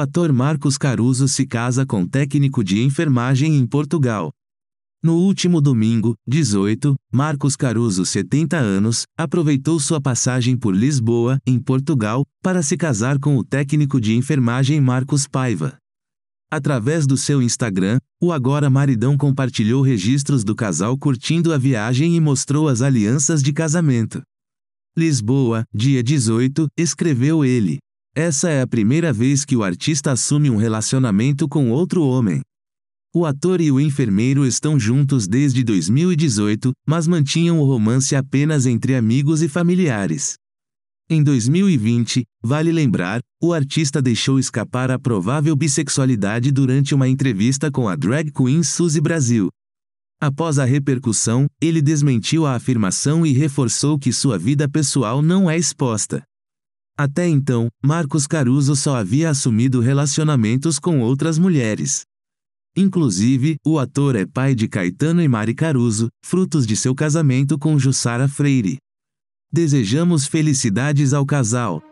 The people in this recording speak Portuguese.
ator Marcos Caruso se casa com técnico de enfermagem em Portugal. No último domingo, 18, Marcos Caruso, 70 anos, aproveitou sua passagem por Lisboa, em Portugal, para se casar com o técnico de enfermagem Marcos Paiva. Através do seu Instagram, o agora maridão compartilhou registros do casal curtindo a viagem e mostrou as alianças de casamento. Lisboa, dia 18, escreveu ele. Essa é a primeira vez que o artista assume um relacionamento com outro homem. O ator e o enfermeiro estão juntos desde 2018, mas mantinham o romance apenas entre amigos e familiares. Em 2020, vale lembrar, o artista deixou escapar a provável bissexualidade durante uma entrevista com a drag queen Suzy Brasil. Após a repercussão, ele desmentiu a afirmação e reforçou que sua vida pessoal não é exposta. Até então, Marcos Caruso só havia assumido relacionamentos com outras mulheres. Inclusive, o ator é pai de Caetano e Mari Caruso, frutos de seu casamento com Jussara Freire. Desejamos felicidades ao casal.